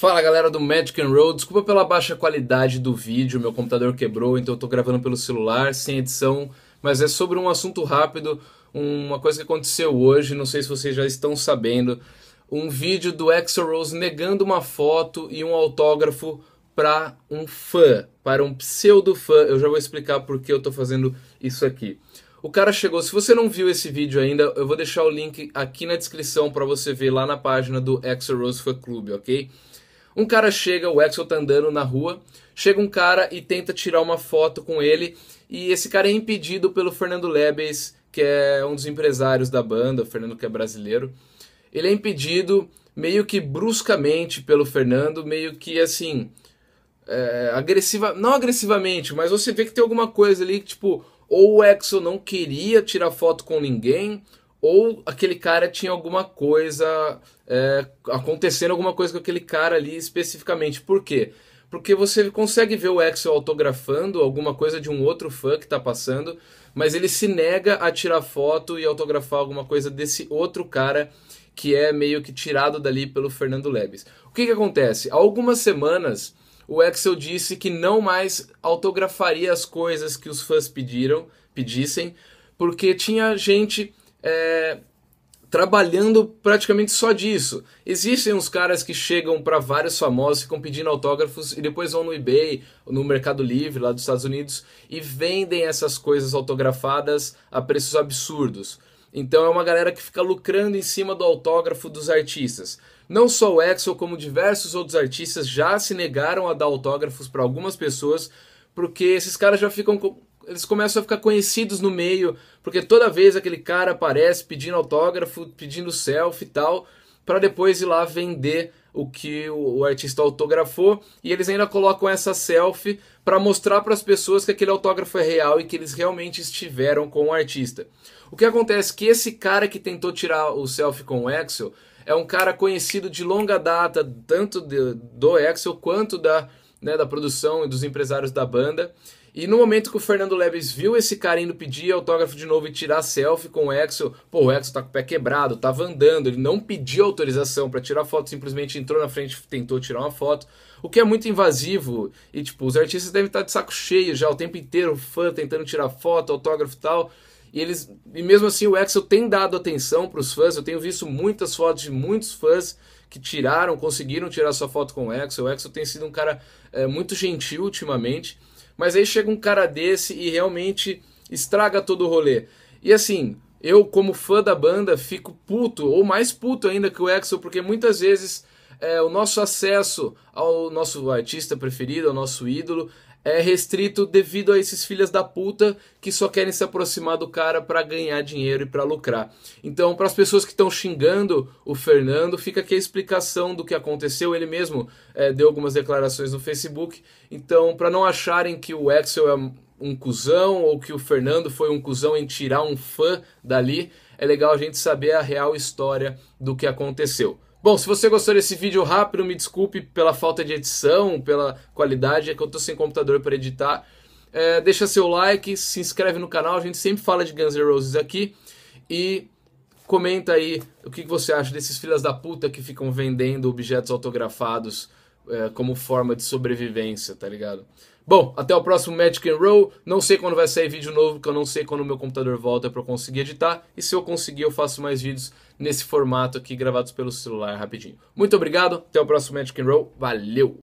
Fala galera do Magic and Roll, desculpa pela baixa qualidade do vídeo, meu computador quebrou, então eu tô gravando pelo celular, sem edição, mas é sobre um assunto rápido, uma coisa que aconteceu hoje, não sei se vocês já estão sabendo, um vídeo do Axel Rose negando uma foto e um autógrafo para um fã, para um pseudo fã, eu já vou explicar por que eu tô fazendo isso aqui. O cara chegou. Se você não viu esse vídeo ainda, eu vou deixar o link aqui na descrição para você ver lá na página do Exo Rose Fan Club, ok? Um cara chega, o Axel tá andando na rua, chega um cara e tenta tirar uma foto com ele, e esse cara é impedido pelo Fernando Lebes, que é um dos empresários da banda, o Fernando que é brasileiro. Ele é impedido meio que bruscamente pelo Fernando, meio que assim, é, agressiva, não agressivamente, mas você vê que tem alguma coisa ali que tipo, ou o Axel não queria tirar foto com ninguém, ou aquele cara tinha alguma coisa é, acontecendo, alguma coisa com aquele cara ali especificamente. Por quê? Porque você consegue ver o Axel autografando alguma coisa de um outro fã que está passando, mas ele se nega a tirar foto e autografar alguma coisa desse outro cara que é meio que tirado dali pelo Fernando Lebes. O que, que acontece? Há algumas semanas o Axel disse que não mais autografaria as coisas que os fãs pediram, pedissem, porque tinha gente é, trabalhando praticamente só disso. Existem uns caras que chegam para vários famosos, ficam pedindo autógrafos e depois vão no eBay, no Mercado Livre lá dos Estados Unidos e vendem essas coisas autografadas a preços absurdos. Então é uma galera que fica lucrando em cima do autógrafo dos artistas. Não só o Axel, como diversos outros artistas já se negaram a dar autógrafos para algumas pessoas, porque esses caras já ficam eles começam a ficar conhecidos no meio, porque toda vez aquele cara aparece pedindo autógrafo, pedindo selfie e tal, para depois ir lá vender o que o, artista autografou e eles ainda colocam essa selfie para mostrar para as pessoas que aquele autógrafo é real e que eles realmente estiveram com o artista. O que acontece é que esse cara que tentou tirar o selfie com o Axel é um cara conhecido de longa data, tanto de, do Axel quanto da, né, da produção e dos empresários da banda. E no momento que o Fernando Leves viu esse cara indo pedir autógrafo de novo e tirar selfie com o Exo, pô, o Exo tá com o pé quebrado, tava andando, ele não pediu autorização para tirar foto, simplesmente entrou na frente, tentou tirar uma foto, o que é muito invasivo. E, tipo, os artistas devem estar tá de saco cheio já o tempo inteiro, fã tentando tirar foto, autógrafo e tal. E eles, e mesmo assim o Exo tem dado atenção para os fãs. Eu tenho visto muitas fotos de muitos fãs que tiraram, conseguiram tirar sua foto com o Exo. O Exo tem sido um cara é, muito gentil ultimamente. Mas aí chega um cara desse e realmente estraga todo o rolê. E assim, eu como fã da banda fico puto, ou mais puto ainda que o Axel, porque muitas vezes é, o nosso acesso ao nosso artista preferido, ao nosso ídolo, é restrito devido a esses filhas da puta que só querem se aproximar do cara para ganhar dinheiro e para lucrar. Então, para as pessoas que estão xingando o Fernando, fica aqui a explicação do que aconteceu. Ele mesmo é, deu algumas declarações no Facebook. Então, para não acharem que o Axel é um cuzão ou que o Fernando foi um cuzão em tirar um fã dali, é legal a gente saber a real história do que aconteceu. Bom, se você gostou desse vídeo rápido, me desculpe pela falta de edição, pela qualidade, é que eu tô sem computador para editar. É, deixa seu like, se inscreve no canal, a gente sempre fala de Guns N' Roses aqui. E comenta aí o que você acha desses filhas da puta que ficam vendendo objetos autografados é, como forma de sobrevivência, tá ligado? Bom, até o próximo Magic and Roll. Não sei quando vai sair vídeo novo, porque eu não sei quando o meu computador volta para eu conseguir editar. E se eu conseguir, eu faço mais vídeos nesse formato aqui, gravados pelo celular rapidinho. Muito obrigado, até o próximo Magic and Roll. Valeu!